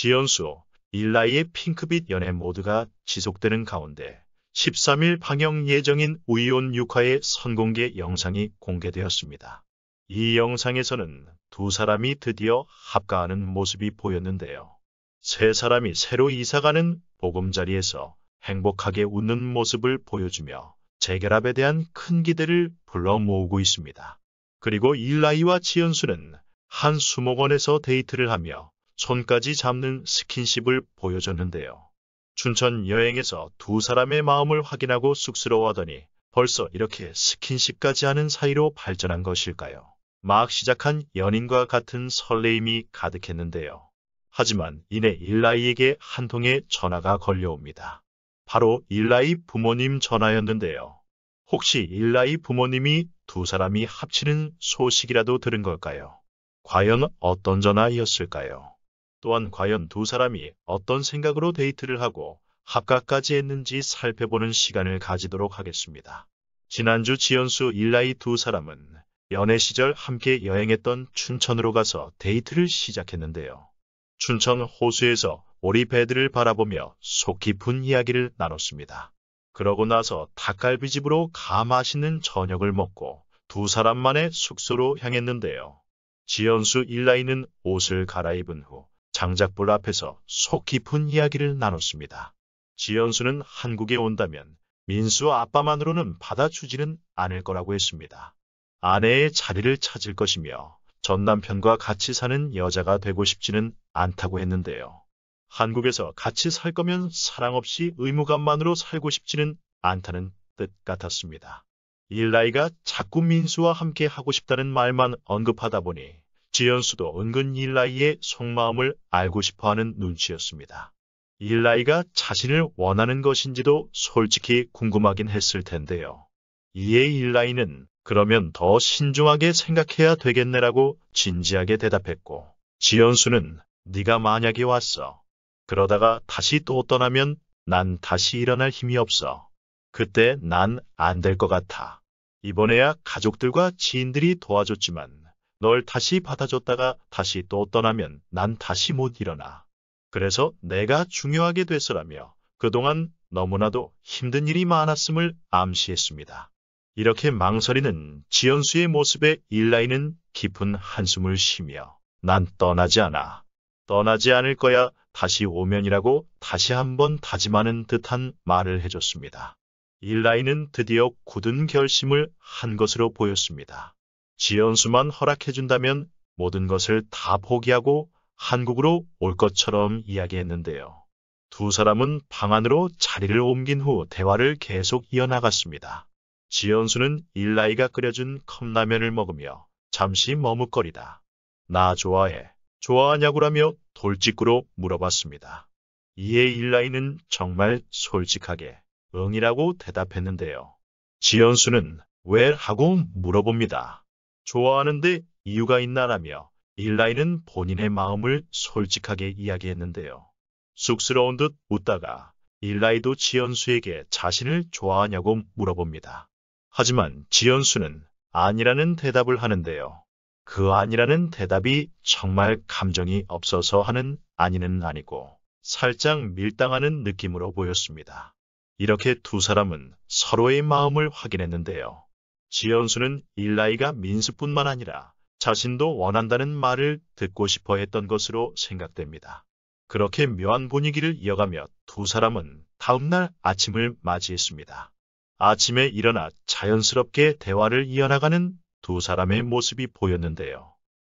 지연수, 일라이의 핑크빛 연애 모드가 지속되는 가운데 13일 방영 예정인 우이온 6화의 선공개 영상이 공개되었습니다. 이 영상에서는 두 사람이 드디어 합가하는 모습이 보였는데요. 세 사람이 새로 이사가는 보금자리에서 행복하게 웃는 모습을 보여주며 재결합에 대한 큰 기대를 불러 모으고 있습니다. 그리고 일라이와 지연수는 한 수목원에서 데이트를 하며 손까지 잡는 스킨십을 보여줬는데요. 춘천 여행에서 두 사람의 마음을 확인하고 쑥스러워하더니 벌써 이렇게 스킨십까지 하는 사이로 발전한 것일까요? 막 시작한 연인과 같은 설레임이 가득했는데요. 하지만 이내 일라이에게 한 통의 전화가 걸려옵니다. 바로 일라이 부모님 전화였는데요. 혹시 일라이 부모님이 두 사람이 합치는 소식이라도 들은 걸까요? 과연 어떤 전화였을까요? 또한 과연 두 사람이 어떤 생각으로 데이트를 하고 합각까지 했는지 살펴보는 시간을 가지도록 하겠습니다. 지난주 지연수 일라이 두 사람은 연애 시절 함께 여행했던 춘천으로 가서 데이트를 시작했는데요. 춘천 호수에서 오리배들을 바라보며 속 깊은 이야기를 나눴습니다. 그러고 나서 닭갈비집으로 가 맛있는 저녁을 먹고 두 사람만의 숙소로 향했는데요. 지연수 일라이는 옷을 갈아입은 후 장작불 앞에서 속 깊은 이야기를 나눴습니다. 지연수는 한국에 온다면 민수 와 아빠만으로는 받아주지는 않을 거라고 했습니다. 아내의 자리를 찾을 것이며 전 남편과 같이 사는 여자가 되고 싶지는 않다고 했는데요. 한국에서 같이 살 거면 사랑 없이 의무감만으로 살고 싶지는 않다는 뜻 같았습니다. 일라이가 자꾸 민수와 함께 하고 싶다는 말만 언급하다 보니 지연수도 은근 일라이의 속마음을 알고 싶어하는 눈치였습니다. 일라이가 자신을 원하는 것인지도 솔직히 궁금하긴 했을 텐데요. 이에 일라이는 그러면 더 신중하게 생각해야 되겠네라고 진지하게 대답했고 지연수는 네가 만약에 왔어. 그러다가 다시 또 떠나면 난 다시 일어날 힘이 없어. 그때 난 안 될 것 같아. 이번에야 가족들과 지인들이 도와줬지만 널 다시 받아줬다가 다시 또 떠나면 난 다시 못 일어나. 그래서 내가 중요하게 됐으라며 그동안 너무나도 힘든 일이 많았음을 암시했습니다. 이렇게 망설이는 지연수의 모습에 일라이는 깊은 한숨을 쉬며 난 떠나지 않아. 떠나지 않을 거야 다시 오면이라고 다시 한번 다짐하는 듯한 말을 해줬습니다. 일라이는 드디어 굳은 결심을 한 것으로 보였습니다. 지연수만 허락해준다면 모든 것을 다 포기하고 한국으로 올 것처럼 이야기했는데요. 두 사람은 방 안으로 자리를 옮긴 후 대화를 계속 이어나갔습니다. 지연수는 일라이가 끓여준 컵라면을 먹으며 잠시 머뭇거리다. 나 좋아해. 좋아하냐고라며 돌직구로 물어봤습니다. 이에 일라이는 정말 솔직하게 응이라고 대답했는데요. 지연수는 왜 하고 물어봅니다. 좋아하는데 이유가 있나라며 일라이는 본인의 마음을 솔직하게 이야기했는데요. 쑥스러운 듯 웃다가 일라이도 지연수에게 자신을 좋아하냐고 물어봅니다. 하지만 지연수는 아니라는 대답을 하는데요. 그 아니라는 대답이 정말 감정이 없어서 하는 아니는 아니고 살짝 밀당하는 느낌으로 보였습니다. 이렇게 두 사람은 서로의 마음을 확인했는데요. 지연수는 일라이가 민수뿐만 아니라 자신도 원한다는 말을 듣고 싶어 했던 것으로 생각됩니다. 그렇게 묘한 분위기를 이어가며 두 사람은 다음날 아침을 맞이했습니다. 아침에 일어나 자연스럽게 대화를 이어나가는 두 사람의 모습이 보였는데요.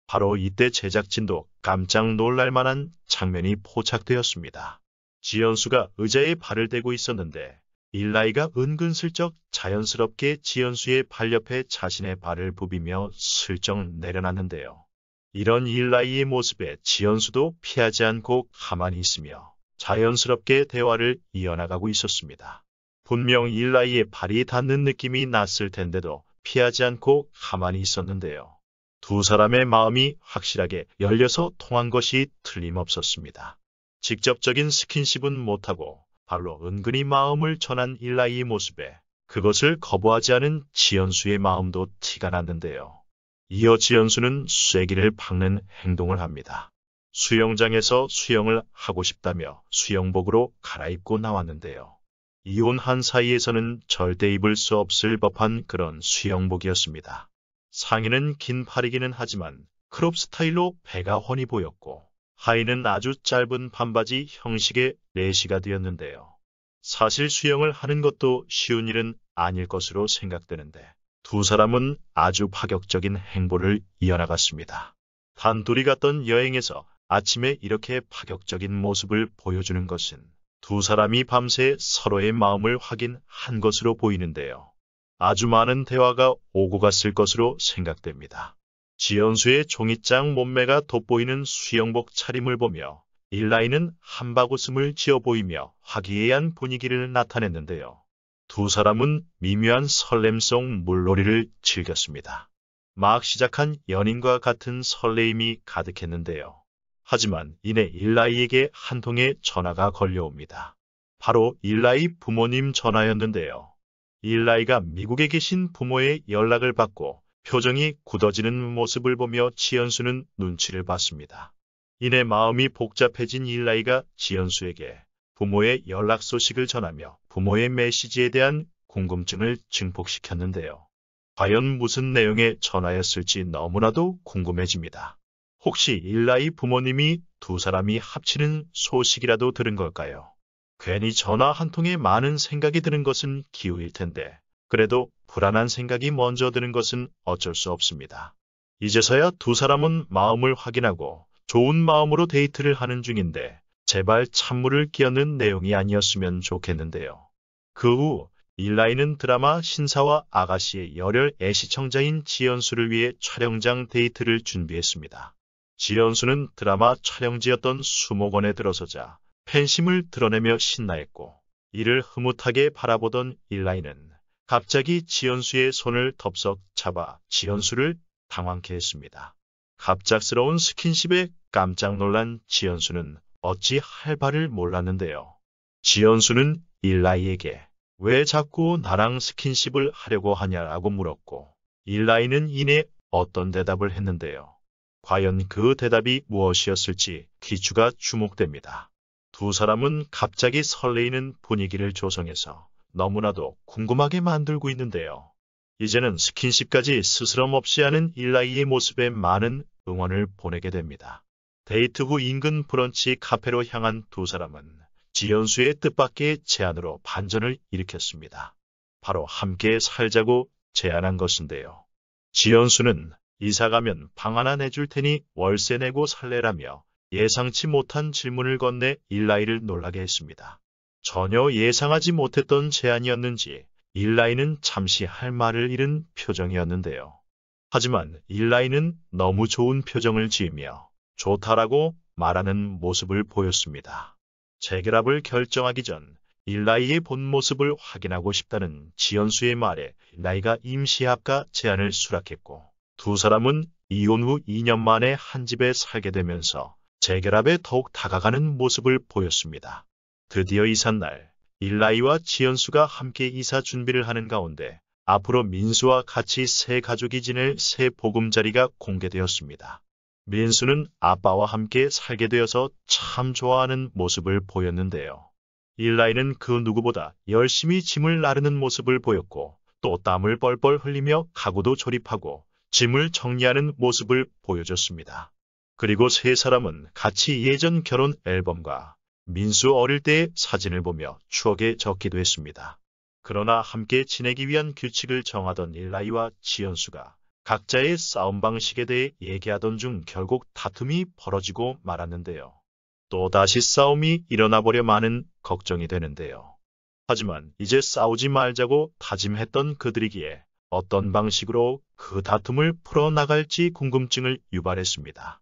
바로 이때 제작진도 깜짝 놀랄 만한 장면이 포착되었습니다. 지연수가 의자에 발을 대고 있었는데 일라이가 은근슬쩍 자연스럽게 지연수의 발 옆에 자신의 발을 부비며 슬쩍 내려놨는데요. 이런 일라이의 모습에 지연수도 피하지 않고 가만히 있으며 자연스럽게 대화를 이어나가고 있었습니다. 분명 일라이의 발이 닿는 느낌이 났을 텐데도 피하지 않고 가만히 있었는데요. 두 사람의 마음이 확실하게 열려서 통한 것이 틀림없었습니다. 직접적인 스킨십은 못하고 바로 은근히 마음을 전한 일라이의 모습에 그것을 거부하지 않은 지연수의 마음도 티가 났는데요. 이어 지연수는 쐐기를 박는 행동을 합니다. 수영장에서 수영을 하고 싶다며 수영복으로 갈아입고 나왔는데요. 이혼한 사이에서는 절대 입을 수 없을 법한 그런 수영복이었습니다. 상의는 긴 팔이기는 하지만 크롭 스타일로 배가 훤히 보였고 하의는 아주 짧은 반바지 형식의 레시가 되었는데요. 사실 수영을 하는 것도 쉬운 일은 아닐 것으로 생각되는데 두 사람은 아주 파격적인 행보를 이어나갔습니다. 단둘이 갔던 여행에서 아침에 이렇게 파격적인 모습을 보여주는 것은 두 사람이 밤새 서로의 마음을 확인한 것으로 보이는데요. 아주 많은 대화가 오고 갔을 것으로 생각됩니다. 지연수의 종이장 몸매가 돋보이는 수영복 차림을 보며 일라인은 한바구음을 지어 보이며 화기애애한 분위기를 나타냈는데요. 두 사람은 미묘한 설렘 속 물놀이를 즐겼습니다. 막 시작한 연인과 같은 설레임이 가득했는데요. 하지만 이내 일라이에게 한 통의 전화가 걸려옵니다. 바로 일라이 부모님 전화였는데요. 일라이가 미국에 계신 부모의 연락을 받고 표정이 굳어지는 모습을 보며 지연수는 눈치를 봤습니다. 이내 마음이 복잡해진 일라이가 지연수에게 부모의 연락 소식을 전하며 부모의 메시지에 대한 궁금증을 증폭시켰는데요. 과연 무슨 내용의 전화였을지 너무나도 궁금해집니다. 혹시 일라이 부모님이 두 사람이 합치는 소식이라도 들은 걸까요? 괜히 전화 한 통에 많은 생각이 드는 것은 기우일 텐데 그래도 불안한 생각이 먼저 드는 것은 어쩔 수 없습니다. 이제서야 두 사람은 마음을 확인하고 좋은 마음으로 데이트를 하는 중인데 제발 찬물을 끼얹는 내용이 아니었으면 좋겠는데요. 그 후 일라이는 드라마 신사와 아가씨의 열혈 애시청자인 지연수를 위해 촬영장 데이트를 준비했습니다. 지연수는 드라마 촬영지였던 수목원에 들어서자 팬심을 드러내며 신나했고 이를 흐뭇하게 바라보던 일라이는 갑자기 지연수의 손을 덥석 잡아 지연수를 당황케 했습니다. 갑작스러운 스킨십에 깜짝 놀란 지연수는 어찌 할 바를 몰랐는데요. 지연수는 일라이에게 왜 자꾸 나랑 스킨십을 하려고 하냐라고 물었고 일라이는 이내 어떤 대답을 했는데요. 과연 그 대답이 무엇이었을지 귀추가 주목됩니다. 두 사람은 갑자기 설레이는 분위기를 조성해서 너무나도 궁금하게 만들고 있는데요. 이제는 스킨십까지 스스럼 없이 하는 일라이의 모습에 많은 응원을 보내게 됩니다. 데이트 후 인근 브런치 카페로 향한 두 사람은 지연수의 뜻밖의 제안으로 반전을 일으켰습니다. 바로 함께 살자고 제안한 것인데요. 지연수는 이사가면 방 하나 내줄 테니 월세 내고 살래라며 예상치 못한 질문을 건네 일라이를 놀라게 했습니다. 전혀 예상하지 못했던 제안이었는지 일라이는 잠시 할 말을 잃은 표정이었는데요. 하지만 일라이는 너무 좋은 표정을 지으며 좋다라고 말하는 모습을 보였습니다. 재결합을 결정하기 전 일라이의 본 모습을 확인하고 싶다는 지연수의 말에 일라이가 임시합가 제안을 수락했고 두 사람은 이혼 후 2년 만에 한 집에 살게 되면서 재결합에 더욱 다가가는 모습을 보였습니다. 드디어 이삿날 일라이와 지연수가 함께 이사 준비를 하는 가운데 앞으로 민수와 같이 새 가족이 지낼 새 보금자리가 공개되었습니다. 민수는 아빠와 함께 살게 되어서 참 좋아하는 모습을 보였는데요. 일라이는 그 누구보다 열심히 짐을 나르는 모습을 보였고 또 땀을 뻘뻘 흘리며 가구도 조립하고 짐을 정리하는 모습을 보여줬습니다. 그리고 세 사람은 같이 예전 결혼 앨범과 민수 어릴 때의 사진을 보며 추억에 적기도 했습니다. 그러나 함께 지내기 위한 규칙을 정하던 일라이와 지연수가 각자의 싸움 방식에 대해 얘기하던 중 결국 다툼이 벌어지고 말았는데요. 또다시 싸움이 일어나버려 마은 걱정이 되는데요. 하지만 이제 싸우지 말자고 다짐했던 그들이기에 어떤 방식으로 그 다툼을 풀어나갈지 궁금증을 유발했습니다.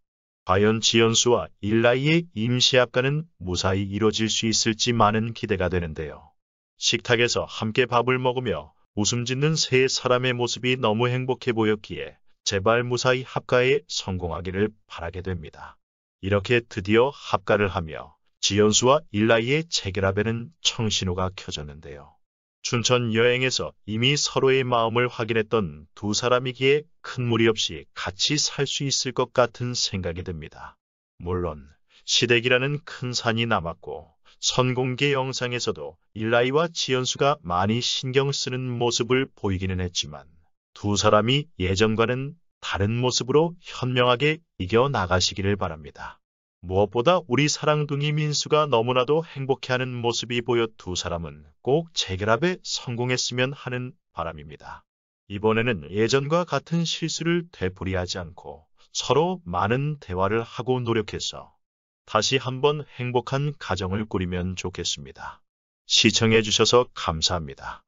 과연 지연수와 일라이의 임시합가는 무사히 이뤄질 수 있을지 많은 기대가 되는데요. 식탁에서 함께 밥을 먹으며 웃음 짓는 세 사람의 모습이 너무 행복해 보였기에 제발 무사히 합가에 성공하기를 바라게 됩니다. 이렇게 드디어 합가를 하며 지연수와 일라이의 체결합에는 청신호가 켜졌는데요. 춘천 여행에서 이미 서로의 마음을 확인했던 두 사람이기에 큰 무리 없이 같이 살 수 있을 것 같은 생각이 듭니다. 물론 시댁이라는 큰 산이 남았고 선공개 영상에서도 일라이와 지연수가 많이 신경 쓰는 모습을 보이기는 했지만 두 사람이 예전과는 다른 모습으로 현명하게 이겨나가시기를 바랍니다. 무엇보다 우리 사랑둥이 민수가 너무나도 행복해하는 모습이 보여 두 사람은 꼭 재결합에 성공했으면 하는 바람입니다. 이번에는 예전과 같은 실수를 되풀이하지 않고 서로 많은 대화를 하고 노력해서 다시 한번 행복한 가정을 꾸리면 좋겠습니다. 시청해주셔서 감사합니다.